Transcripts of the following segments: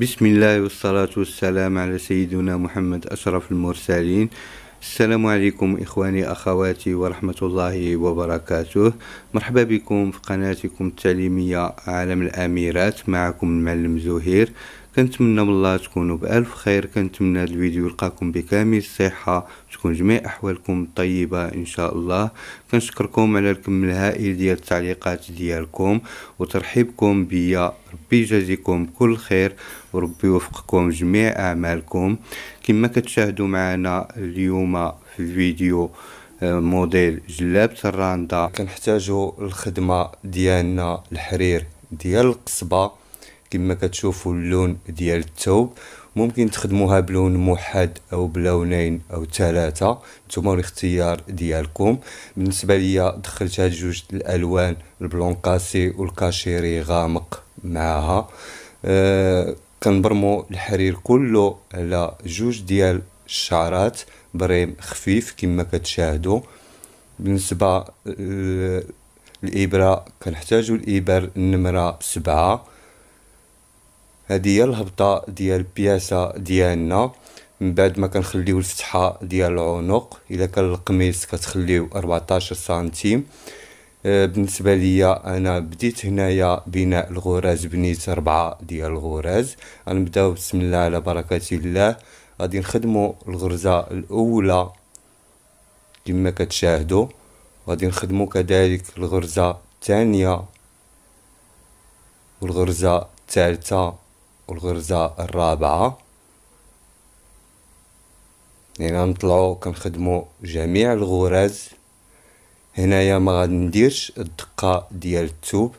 بسم الله والصلاة والسلام على سيدنا محمد أشرف المرسلين السلام عليكم إخواني أخواتي ورحمة الله وبركاته مرحبا بكم في قناتكم التعليمية عالم الأميرات معكم المعلم زهير كنتمنى من الله تكونوا بألف خير كنتمنى هذا الفيديو يلقاكم بكامل الصحة تكون جميع أحوالكم طيبة إن شاء الله كنشكركم على الكم الهائل ديال التعليقات ديالكم وترحيبكم بيا ربي يجازيكم كل خير وربي يوفقكم جميع أعمالكم كما كتشاهدوا معنا اليوم في الفيديو آه، موديل جلاب الراندا كنحتاجو الخدمة ديالنا الحرير ديال القصبة كما كتشوفوا اللون ديال الثوب ممكن تخدموها بلون موحد او بلونين او ثلاثه نتوما الاختيار ديالكم بالنسبه ليا دخلت هاد جوج الالوان البلونكاسي والكاشيري غامق معها أه كنبرمو الحرير كله على جوج ديال الشعرات بريم خفيف كما كتشاهدوا بالنسبه الابره كنحتاجو الابر النمره سبعة هذه هي الهبطه ديال البياسه ديالنا من بعد ما كنخليو الفتحه ديال العنق الا كان القميص كتخليو 14 سنتيم آه، بالنسبه ليا انا بديت هنايا بناء الغراز بنيت ربعة ديال الغراز غنبداو بسم الله على بركه الله غادي نخدمو الغرزه الاولى كما كتشاهدوا غادي نخدمو كذلك الغرزه الثانيه والغرزه الثالثه الغرزة الرابعة يعني غنطلعو كنخدمو جميع الغرز هنايا ما غادي نديرش الدقة ديال التوب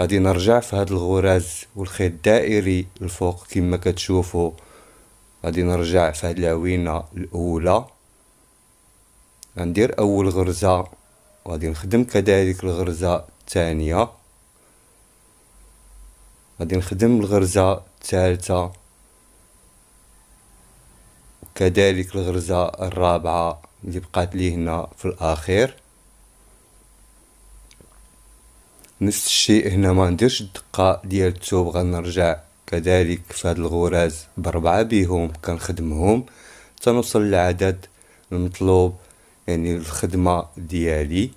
غادي نرجع في هاد الغرز والخيط الدائري الفوق كما كتشوفو غادي نرجع في هاد العوينة الاولى غندير اول غرزة وغادي نخدم كذلك الغرزة الثانية غادي نخدم الغرزة الثالثة وكذلك الغرزة الرابعة اللي بقات لي هنا في الأخير نفس الشيء هنا ما نديرش الدقة ديال الثوب غنرجع كذلك في هاد الغراز بربعة بيهم كنخدمهم تنوصل للعدد المطلوب يعني الخدمة ديالي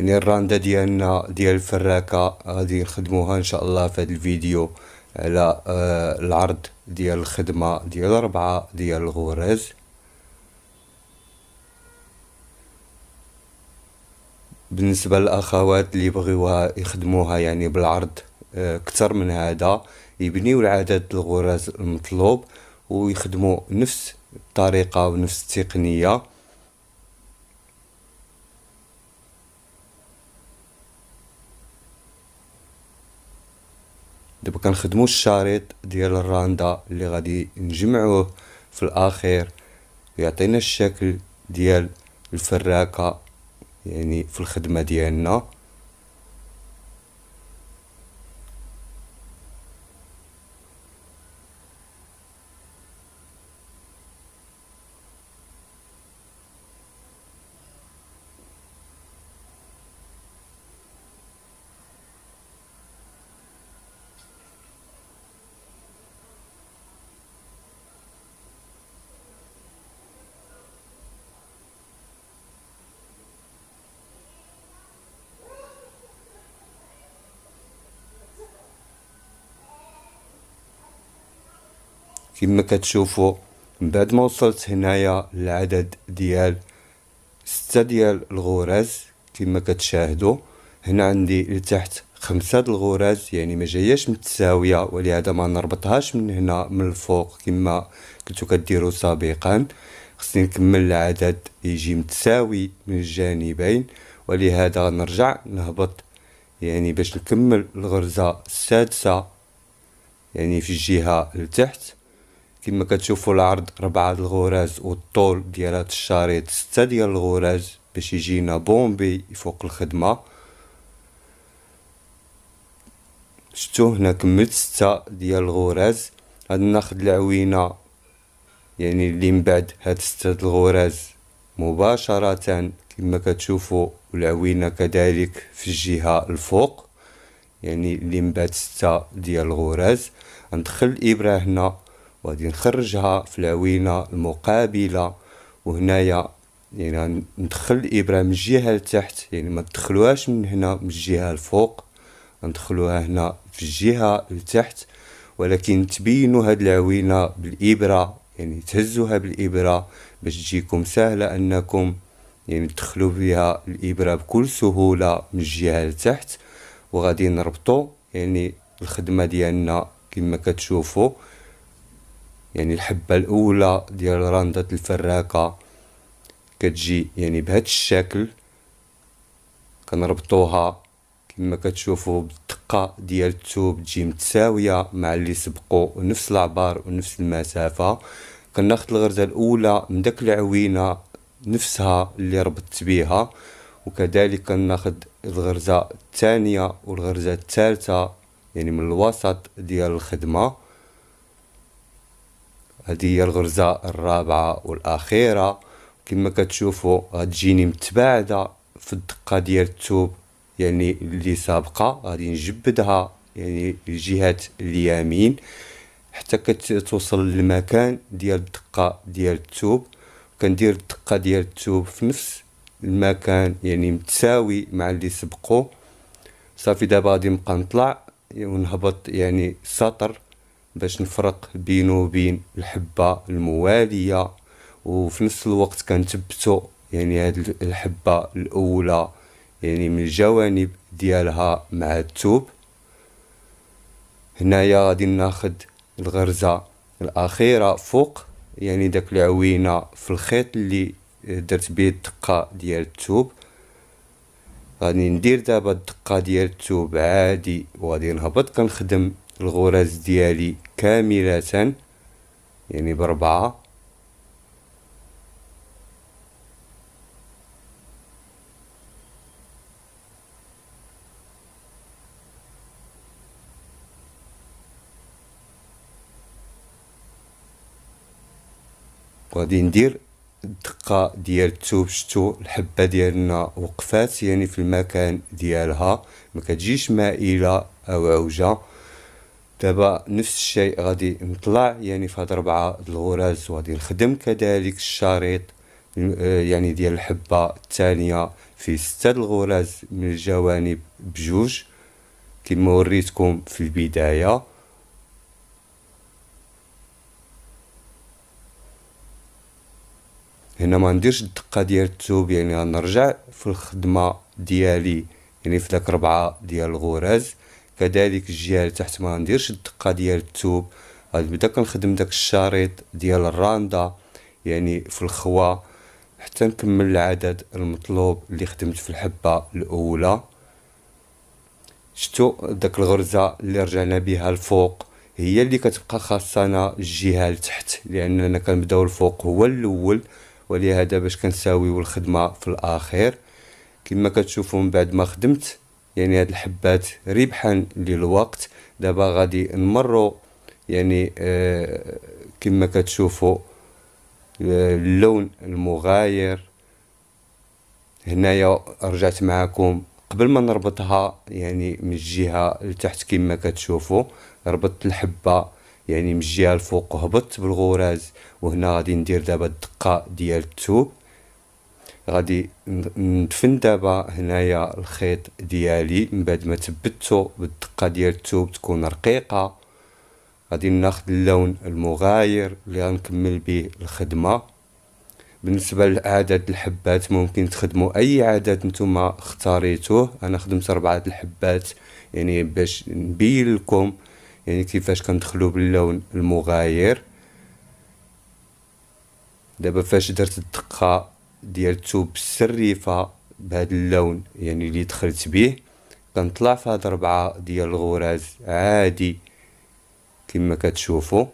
يعني الرانده ديالنا ديال الفراكه غادي نخدموها ان شاء الله في هذا الفيديو على آه، العرض ديال الخدمه ديال ربعة ديال الغرز بالنسبه للاخوات اللي بغيوها يخدموها يعني بالعرض اكثر آه، من هذا يبنيو العدد الغرز المطلوب ويخدموا نفس الطريقه ونفس التقنيه دابا كنخدمو الشريط ديال الراندا اللي غادي نجمعوه في الاخير يعطينا الشكل ديال الفراكه يعني في الخدمه ديالنا كما كتشوفوا من بعد ما وصلت هنايا العدد ديال ستة ديال الغراز كما كتشاهدوا هنا عندي لتحت خمسة د الغراز يعني ما جاياش متساويه ولهذا ما نربطهاش من هنا من الفوق كما كنتو كديروا سابقا خصني نكمل العدد يجي متساوي من الجانبين ولهذا نرجع نهبط يعني باش نكمل الغرزه السادسه يعني في الجهه لتحت كما كتشوفوا العرض ربعة الغرز والطول ديال الشريط ستة ديال الغرز باش يجينا بومبي فوق الخدمة شتو هنا كملت ستة ديال الغرز غادي ناخد العوينة يعني اللي من بعد هاد ستة الغرز مباشرة كما كتشوفوا العوينة كذلك في الجهة الفوق يعني اللي من بعد ستة ديال الغرز ندخل الابرة هنا وغادي نخرجها في العوينه المقابله وهنايا يعني ندخل الابره من الجهه لتحت يعني ما تدخلوهاش من هنا من الجهه الفوق ندخلوها هنا في الجهه لتحت ولكن تبينوا هاد العوينه بالابره يعني تهزوها بالابره باش تجيكم سهله انكم يعني تدخلوا بها الابره بكل سهوله من الجهه لتحت وغادي نربطوا يعني الخدمه ديالنا كما كتشوفوا يعني الحبة الأولى ديال رندة الفراكة كتجي يعني بهاد الشكل كنربطوها كما كتشوفوا بالدقة ديال الثوب تجي متساوية مع اللي سبقو نفس العبار ونفس المسافة كناخد الغرزة الأولى من داك العوينة نفسها اللي ربطت بيها وكذلك كناخد الغرزة الثانية والغرزة الثالثة يعني من الوسط ديال الخدمة هذه هي الغرزة الرابعة والأخيرة كما كتشوفوا غتجيني متباعدة في الدقة ديال التوب يعني اللي سابقة غادي نجبدها يعني الجهة اليمين حتى كتوصل للمكان ديال الدقة ديال التوب كندير الدقة ديال التوب في نفس المكان يعني متساوي مع اللي سبقو صافي دابا غادي نبقى نطلع ونهبط يعني سطر باش نفرق بينو وبين الحبة الموالية وفي نفس الوقت كنثبتو يعني هاد الحبة الأولى يعني من الجوانب ديالها مع التوب هنايا غادي ناخد الغرزة الأخيرة فوق يعني داك العوينة في الخيط اللي درت بيه الدقة ديال التوب غادي ندير دابا الدقة ديال التوب عادي وغادي نهبط كنخدم الغراز ديالي كاملة يعني بربعة وغادي ندير الدقة ديال التوب شتو الحبة ديالنا وقفات يعني في المكان ديالها ما كتجيش مائلة او عوجة دابا نفس الشيء غادي نطلع يعني في هاد ربعة الغراز وغادي نخدم كذلك الشريط آه، يعني ديال الحبة الثانية في ستة الغراز من الجوانب بجوج كما وريتكم في البداية هنا ما نديرش الدقة ديال الثوب يعني غنرجع في الخدمة ديالي يعني في داك ربعة ديال الغراز كذلك الجهه اللي تحت ما نديرش الدقه ديال الثوب غنبدا كنخدم داك الشريط ديال الراندا يعني في الخوا حتى نكمل العدد المطلوب اللي خدمت في الحبه الاولى شتو داك الغرزه اللي رجعنا بها الفوق هي اللي كتبقى خاصنا الجهه لتحت لاننا كنبداو الفوق هو الاول ولهذا باش كنساويو الخدمه في الاخير كما كتشوفوا من بعد ما خدمت يعني هاد الحبات ربحا للوقت دابا غادي نمروا يعني آه، كما كتشوفوا آه، اللون المغاير هنايا رجعت معكم قبل ما نربطها يعني من الجهه لتحت كما كتشوفوا ربطت الحبه يعني من الجهه الفوق هبطت بالغراز وهنا غادي ندير دابا الدقه ديال الثوب غادي ندفن دابا هنايا الخيط ديالي من بعد ما ثبتو بالدقه ديال الثوب تكون رقيقه غادي ناخذ اللون المغاير اللي غنكمل به الخدمه بالنسبه لعدد الحبات ممكن تخدموا اي عدد نتوما اختاريتوه انا خدمت اربعه الحبات يعني باش نبين لكم يعني كيفاش كندخلوا باللون المغاير دابا فاش درت الدقه ديال الثوب السريفه بهذا اللون يعني اللي دخلت بيه كنطلع في هاد ربعة ديال الغراز عادي كما كتشوفوا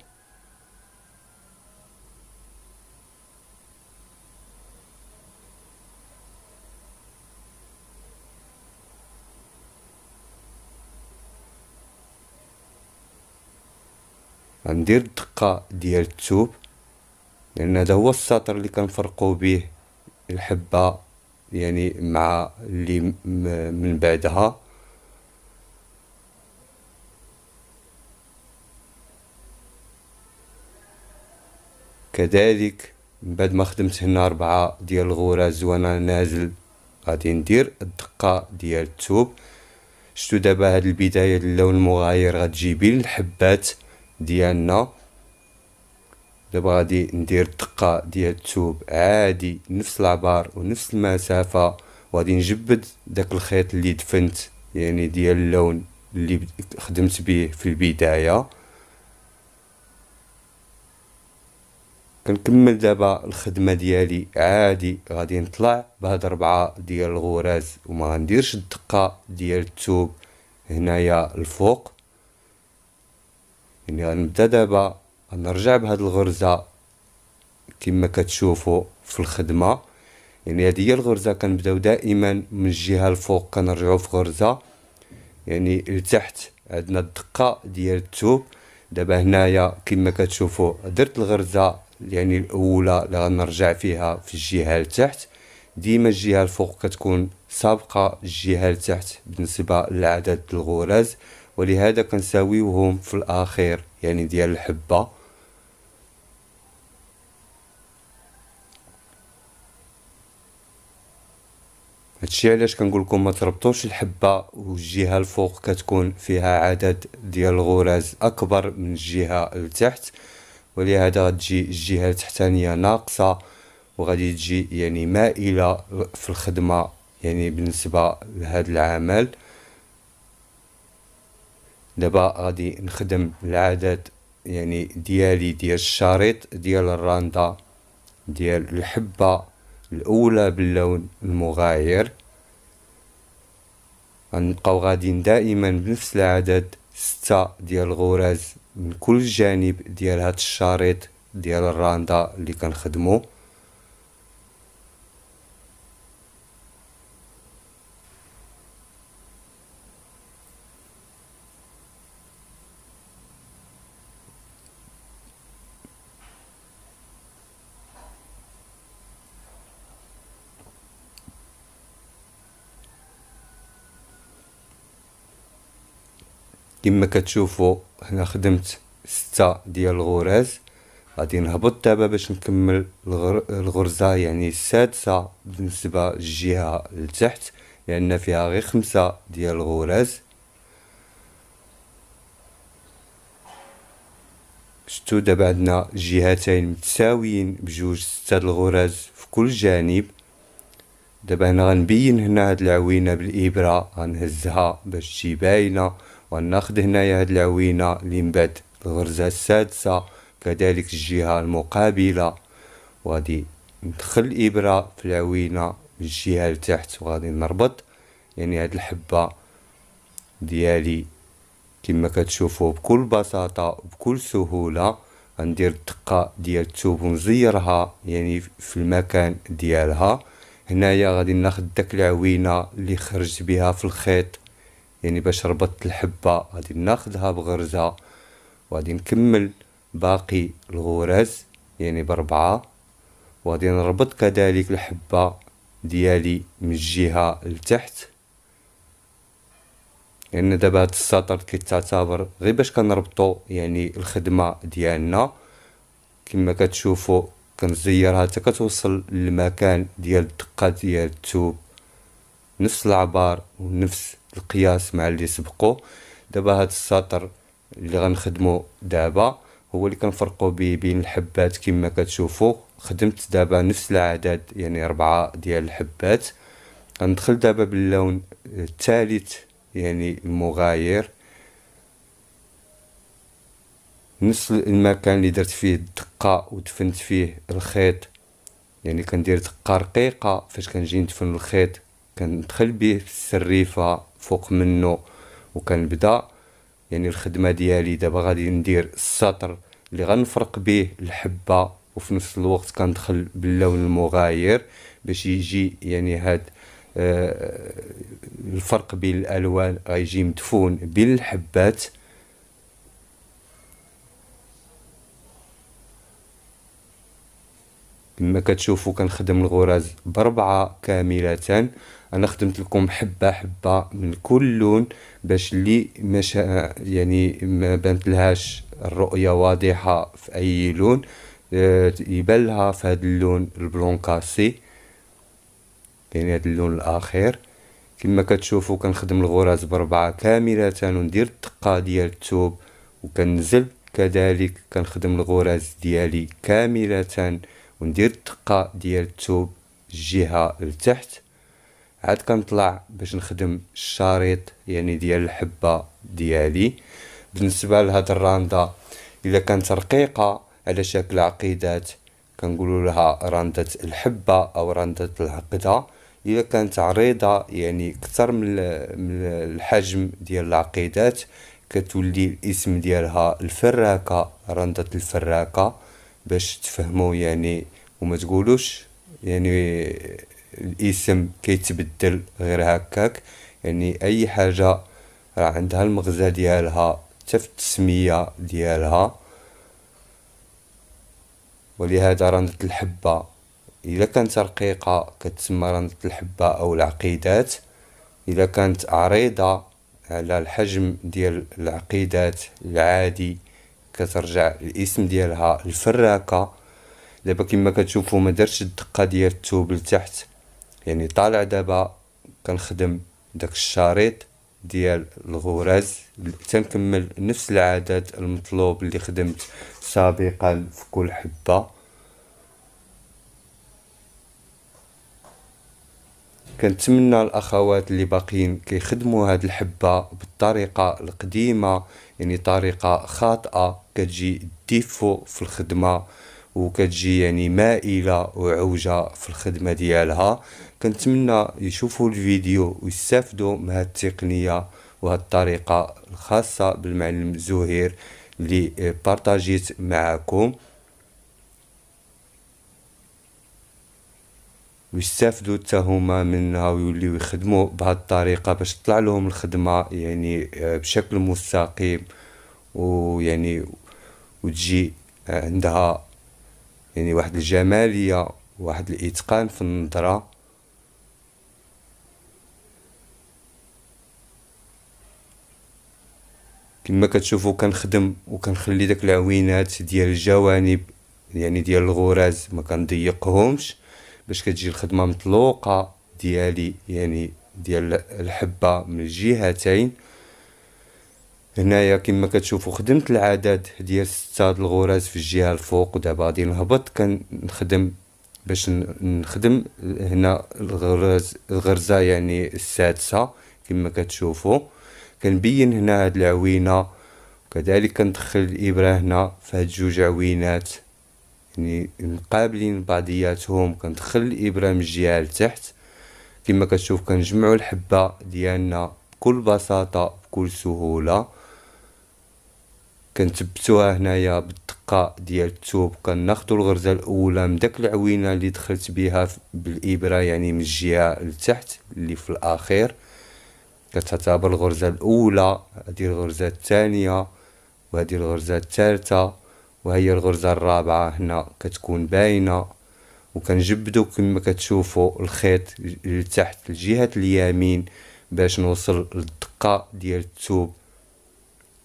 غندير الدقة ديال الثوب لان هذا هو السطر اللي كنفرقو به الحبة يعني مع اللي من بعدها كذلك من بعد ما خدمت هنا ربعة ديال الغراز وانا نازل غادي ندير الدقة ديال التوب شتو دابا هاد البداية اللون المغاير غتجيبي الحبات ديالنا دابا غادي ندير الدقة ديال التوب عادي نفس العبار ونفس المسافة وغادي نجبد داك الخيط اللي دفنت يعني ديال اللون اللي خدمت به في البداية كنكمل دابا الخدمة ديالي عادي غادي نطلع بهاد ربعة ديال الغراز وما غنديرش الدقة ديال التوب هنايا الفوق يعني غنبدا دابا غنرجع بهاد الغرزة كما كتشوفوا في الخدمة يعني هذه هي الغرزة كنبداو دائما من الجهة الفوق كنرجعو في غرزة يعني لتحت عندنا الدقة ديال التوب دابا هنايا كما كتشوفوا درت الغرزة يعني الاولى اللي غنرجع فيها في الجهة لتحت ديما الجهة الفوق كتكون سابقة الجهة لتحت بالنسبة لعدد الغرز ولهذا كنساويوهم في الاخير يعني ديال الحبة هادشي علاش كنقول لكم ما تربطوش الحبه والجهه الفوق كتكون فيها عدد ديال الغراز اكبر من الجهه التحت ولهذا غتجي الجهه التحتانيه ناقصه وغادي تجي يعني مائله في الخدمه يعني بالنسبه لهذا العمل دابا غادي نخدم العدد يعني ديالي ديال الشريط ديال الراندا ديال الحبه الأولى باللون المغاير غنبقاو غاديين دائما بنفس العدد ستة ديال الغرز من كل جانب ديال هاد الشريط ديال الراندا اللي كنخدمو كما كتشوفوا هنا خدمت ستة ديال الغرز غادي نهبط دابا باش نكمل الغر... الغرزة يعني السادسة بالنسبة للجهة لتحت لأن فيها غير خمسة ديال الغرز شتو دابا عندنا جهتين متساويين بجوج ستة الغرز في كل جانب دابا هنا غنبين هنا هاد العوينة بالإبرة غنهزها باش تجي باينة وناخد هنايا هاد العوينة اللي من بعد الغرزة السادسة كذلك الجهة المقابلة وغادي ندخل الإبرة في العوينة من الجهة لتحت وغادي نربط يعني هاد الحبة ديالي كما كتشوفوا بكل بساطة وبكل سهولة غندير الدقة ديال التوب ونزيرها يعني في المكان ديالها هنايا غادي ناخد داك العوينة اللي خرجت بها في الخيط يعني باش ربطت الحبة غادي ناخدها بغرزة وغادي نكمل باقي الغرز يعني بربعة وغادي نربط كذلك الحبة ديالي من الجهة لتحت لان يعني دابا هاد السطر كيتعتبر غير باش كنربطو يعني الخدمه ديالنا كما كتشوفوا كنزيرها حتى كتوصل للمكان ديال الدقه ديال الثوب نفس العبار ونفس القياس مع اللي سبقو دابا هاد السطر اللي غنخدمو دابا هو اللي كنفرقو بيه بين الحبات كما كتشوفوا خدمت دابا نفس العدد يعني أربعة ديال الحبات غندخل دابا باللون الثالث يعني المغاير نفس المكان اللي درت فيه الدقة ودفنت فيه الخيط يعني كندير دقة رقيقة فاش كنجي ندفن الخيط كندخل به في السريفة فوق منه وكنبدا يعني الخدمه ديالي دابا غادي ندير السطر اللي غنفرق به الحبه وفي نفس الوقت كندخل باللون المغاير باش يجي يعني هاد آه، الفرق بين الالوان غيجي مدفون بين الحبات كما كتشوفوا كنخدم الغرز بربعه كامله انا خدمت لكم حبه حبه من كل لون باش اللي مش يعني ما بانت لهاش الرؤيه واضحه في اي لون آه، يبان لها في هذا اللون البلون كاسي يعني هذا اللون الاخير كما كتشوفوا كنخدم الغرز بربعه كامله وندير الدقه ديال الثوب وكنزل كذلك كنخدم الغرز ديالي كامله وندير الدقة ديال التوب الجهة لتحت عاد كنطلع باش نخدم الشريط يعني ديال الحبة ديالي بالنسبة لهاد الراندة إلا كانت رقيقة على شكل عقيدات كنقول لها راندة الحبة أو راندة العقدة إلا كانت عريضة يعني أكثر من الحجم ديال العقيدات كتولي الاسم ديالها الفراكة راندة الفراكة باش تفهموا يعني وما تقولوش يعني الاسم كيتبدل غير هكاك يعني اي حاجه راه عندها المغزى ديالها حتى التسميه ديالها ولهذا رندة الحبة إذا كانت رقيقة كتسمى رندة الحبة أو العقيدات إذا كانت عريضة على الحجم ديال العقيدات العادي كترجع الاسم ديالها الفراكه دابا كما كتشوفوا ما درتش الدقه ديال الثوب لتحت يعني طالع دابا كنخدم داك الشريط ديال الغرز تنكمل نفس العدد المطلوب اللي خدمت سابقا في كل حبه كنتمنى الاخوات اللي باقيين كيخدموا هاد الحبه بالطريقه القديمه يعني طريقه خاطئه كتجي ديفو في الخدمه وكتجي يعني مائله وعوجه في الخدمه ديالها كنتمنى يشوفوا الفيديو ويستافدوا من هاد التقنيه وهاد الطريقه الخاصه بالمعلم زهير اللي بارطاجيت معكم ويستافدوا حتى هما منها ويوليو يخدموا بهاد الطريقه باش تطلع لهم الخدمه يعني آه، بشكل مستقيم ويعني وتجي آه، عندها يعني واحد الجماليه واحد الاتقان في النظره كما كتشوفوا كنخدم وكنخلي داك العوينات ديال الجوانب يعني ديال الغراز ما كنضيقهمش باش كتجي الخدمه مطلوقه ديالي يعني ديال الحبه من الجهتين هنايا كما كتشوفوا خدمت العدد ديال ستة الغراز في الجهه الفوق ودابا غادي نهبط كنخدم باش نخدم هنا الغرز الغرزه يعني السادسه كما كتشوفوا كنبين هنا هاد العوينه وكذلك كندخل الابره هنا في هاد جوج عوينات يعني مقابلين بعضياتهم كندخل الابره من الجهه لتحت كما كتشوف كنجمعوا الحبه ديالنا بكل بساطه بكل سهوله كنثبتوها هنايا بالدقه ديال الثوب كناخذوا الغرزه الاولى من داك العوينه اللي دخلت بها بالابره يعني من الجهه لتحت اللي في الاخير كتعتبر الغرزه الاولى هذه الغرزه الثانيه وهذه الغرزه الثالثه وهي الغرزة الرابعة هنا كتكون باينة وكنجبدو كما كتشوفوا الخيط لتحت لجهة اليمين باش نوصل للدقة ديال التوب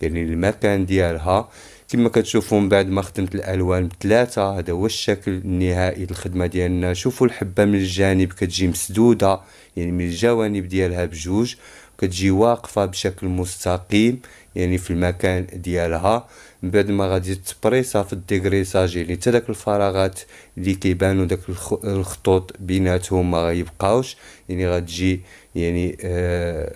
يعني المكان ديالها كما كتشوفوا من بعد ما خدمت الالوان بثلاثه هذا هو الشكل النهائي للخدمه ديالنا شوفوا الحبه من الجانب كتجي مسدوده يعني من الجوانب ديالها بجوج كتجي واقفة بشكل مستقيم يعني في المكان ديالها من بعد ما غادي تبريسها في الديغريساج يعني حتى داك الفراغات اللي كيبانو داك الخطوط بيناتهم ما غيبقاوش يعني غتجي يعني آه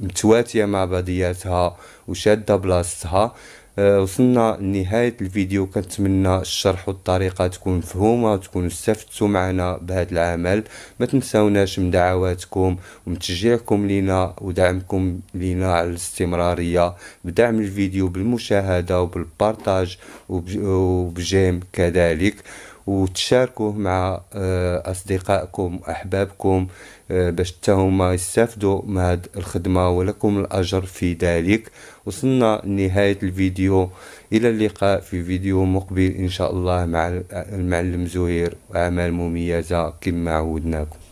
متواتية مع بعضياتها وشادة بلاصتها آه وصلنا لنهاية الفيديو كنتمنى الشرح والطريقة تكون مفهومة وتكونوا استفدتوا معنا بهذا العمل ما تنساونا تنساوناش من دعواتكم ومتشجيعكم تشجيعكم لينا ودعمكم لينا على الاستمرارية بدعم الفيديو بالمشاهدة وبالبارتاج وبجيم كذلك وتشاركوه مع آه، أصدقائكم وأحبابكم آه، باش تهما هما يستافدوا من هاد الخدمة ولكم الأجر في ذلك وصلنا لنهاية الفيديو إلى اللقاء في فيديو مقبل إن شاء الله مع المعلم زهير وأعمال مميزة كما عودناكم